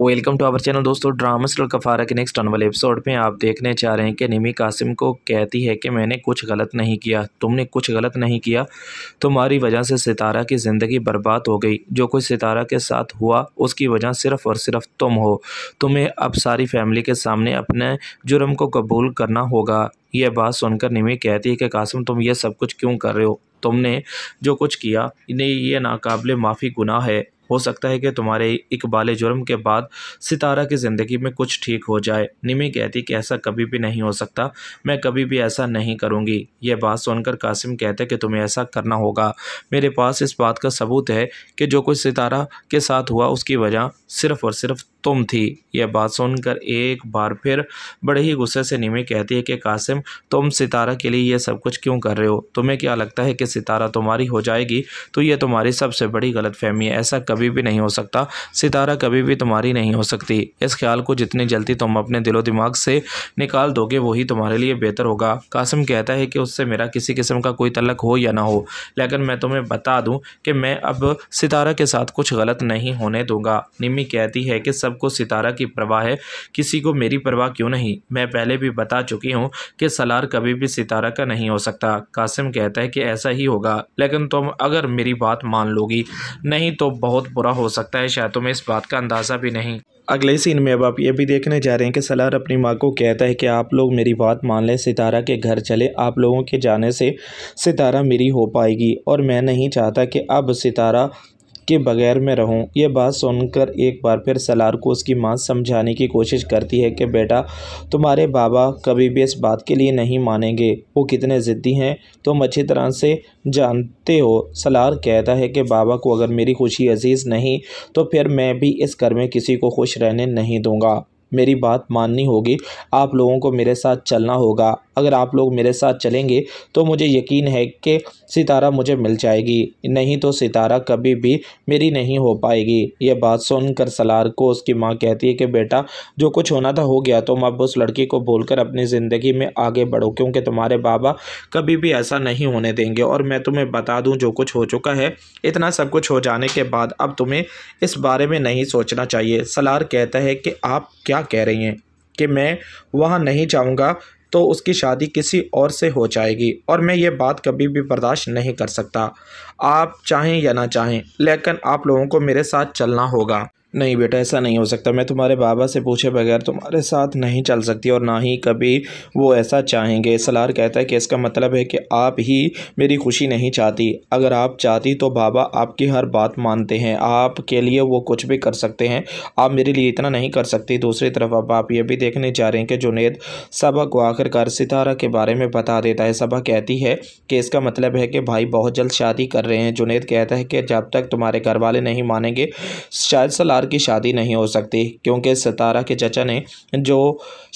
welcome to our channel दोस्तों drama serial Kaffara के next आने वाले एपिसोड में आप देखने चाह रहे हैं कि निमी कासिम को कहती है कि मैंने कुछ गलत नहीं किया तुमने कुछ गलत नहीं किया तुम्हारी तो वजह से सितारा की ज़िंदगी बर्बाद हो गई जो कुछ सितारा के साथ हुआ उसकी वजह सिर्फ़ और सिर्फ तुम हो तुम्हें अब सारी फैमिली के सामने अपने जुर्म को कबूल करना होगा यह बात सुनकर निमी कहती है कि कासिम तुम ये सब कुछ क्यों कर रहे हो तुमने जो कुछ किया ये नाकबले माफ़ी गुनाह है हो सकता है कि तुम्हारे इकबाल जुर्म के बाद सितारा की ज़िंदगी में कुछ ठीक हो जाए निमी कहती कि ऐसा कभी भी नहीं हो सकता मैं कभी भी ऐसा नहीं करूँगी यह बात सुनकर कासिम कहते कि तुम्हें ऐसा करना होगा मेरे पास इस बात का सबूत है कि जो कुछ सितारा के साथ हुआ उसकी वजह सिर्फ़ और सिर्फ तुम थी यह बात सुनकर एक बार फिर बड़े ही गुस्से से निमी कहती है कि कासिम तुम सितारा के लिए यह सब कुछ क्यों कर रहे हो तुम्हें क्या लगता है कि सितारा तुम्हारी हो जाएगी तो यह तुम्हारी सबसे बड़ी गलत फहमी है ऐसा कभी भी नहीं हो सकता सितारा कभी भी तुम्हारी नहीं हो सकती इस ख्याल को जितनी जल्दी तुम अपने दिलो दिमाग से निकाल दोगे वही तुम्हारे लिए बेहतर होगा कासिम कहता है कि उससे मेरा किसी किस्म का कोई तलक हो या ना हो लेकिन मैं तुम्हें बता दूँ कि मैं अब सितारा के साथ कुछ गलत नहीं होने दूँगा निमी कहती है कि सब सबको सितारा की परवाह है किसी को मेरी परवाह क्यों नहीं मैं पहले भी बता चुकी हूँ कि सलार कभी भी सितारा का नहीं हो सकता कासिम कहता है कि ऐसा ही होगा लेकिन तुम अगर मेरी बात मान लोगी नहीं तो बहुत बुरा हो सकता है शायद तुम्हें इस बात का अंदाज़ा भी नहीं अगले सीन में अब आप ये भी देखने जा रहे हैं कि सलार अपनी माँ को कहता है कि आप लोग मेरी बात मान लें सितारा के घर चले आप लोगों के जाने से सितारा मेरी हो पाएगी और मैं नहीं चाहता कि अब सितारा के बगैर मैं रहूं यह बात सुनकर एक बार फिर सलार को उसकी माँ समझाने की कोशिश करती है कि बेटा तुम्हारे बाबा कभी भी इस बात के लिए नहीं मानेंगे वो कितने ज़िद्दी हैं तुम अच्छी तरह से जानते हो सलार कहता है कि बाबा को अगर मेरी खुशी अजीज़ नहीं तो फिर मैं भी इस घर में किसी को खुश रहने नहीं दूँगा मेरी बात माननी होगी आप लोगों को मेरे साथ चलना होगा अगर आप लोग मेरे साथ चलेंगे तो मुझे यकीन है कि सितारा मुझे मिल जाएगी नहीं तो सितारा कभी भी मेरी नहीं हो पाएगी यह बात सुनकर सलार को उसकी माँ कहती है कि बेटा जो कुछ होना था हो गया तुम तो अब उस लड़की को बोलकर अपनी ज़िंदगी में आगे बढ़ो क्योंकि तुम्हारे बाबा कभी भी ऐसा नहीं होने देंगे और मैं तुम्हें बता दूँ जो कुछ हो चुका है इतना सब कुछ हो जाने के बाद अब तुम्हें इस बारे में नहीं सोचना चाहिए सलार कहता है कि आप क्या क्या कह रही हैं कि मैं वहाँ नहीं जाऊँगा तो उसकी शादी किसी और से हो जाएगी और मैं ये बात कभी भी बर्दाश्त नहीं कर सकता आप चाहें या ना चाहें लेकिन आप लोगों को मेरे साथ चलना होगा नहीं बेटा ऐसा नहीं हो सकता मैं तुम्हारे बाबा से पूछे बगैर तुम्हारे साथ नहीं चल सकती और ना ही कभी वो ऐसा चाहेंगे सलार कहता है कि इसका मतलब है कि आप ही मेरी खुशी नहीं चाहती अगर आप चाहती तो बाबा आपकी हर बात मानते हैं आपके लिए वो कुछ भी कर सकते हैं आप मेरे लिए इतना नहीं कर सकती दूसरी तरफ अब आप ये भी देखने जा रहे हैं कि जुनेद सबक को आखिरकार सितारा के बारे में बता देता है सबा कहती है कि इसका मतलब है कि भाई बहुत जल्द शादी कर रहे हैं जुनेद कहता है कि जब तक तुम्हारे घर वाले नहीं मानेंगे शायद सलार सतार की शादी नहीं हो सकती क्योंकि सतारा के चचा ने जो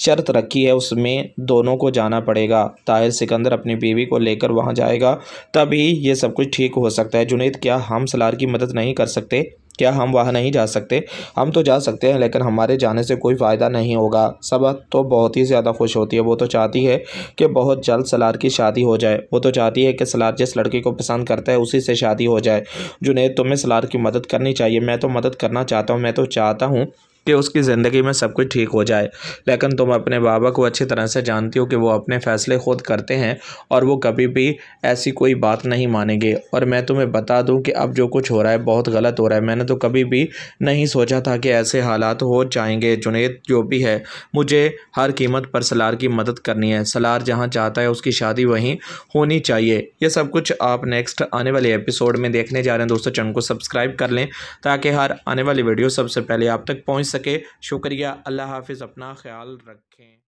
शर्त रखी है उसमें दोनों को जाना पड़ेगा ताहिर सिकंदर अपनी बीवी को लेकर वहाँ जाएगा तभी ये सब कुछ ठीक हो सकता है जुनेद क्या हम सलार की मदद नहीं कर सकते क्या हम वहाँ नहीं जा सकते हम तो जा सकते हैं लेकिन हमारे जाने से कोई फ़ायदा नहीं होगा सबा तो बहुत ही ज़्यादा खुश होती है वो तो चाहती है कि बहुत जल्द सलार की शादी हो जाए वो तो चाहती है कि सलार जिस लड़के को पसंद करता है उसी से शादी हो जाए जुनेद तुम्हें सलार की मदद करनी चाहिए मैं तो मदद करना चाहता हूँ मैं तो चाहता हूँ कि उसकी ज़िंदगी में सब कुछ ठीक हो जाए लेकिन तुम अपने बाबा को अच्छी तरह से जानती हो कि वो अपने फ़ैसले ख़ुद करते हैं और वो कभी भी ऐसी कोई बात नहीं मानेंगे और मैं तुम्हें बता दूं कि अब जो कुछ हो रहा है बहुत गलत हो रहा है मैंने तो कभी भी नहीं सोचा था कि ऐसे हालात हो जाएंगे जुनेद जो भी है मुझे हर कीमत पर सलार की मदद करनी है सलार जहाँ चाहता है उसकी शादी वहीं होनी चाहिए यह सब कुछ आप नेक्स्ट आने वाले एपिसोड में देखने जा रहे हैं दोस्तों चैनल को सब्सक्राइब कर लें ताकि हर आने वाली वीडियो सबसे पहले आप तक पहुँच सके शुक्रिया अल्लाह हाफिज़ अपना ख्याल रखें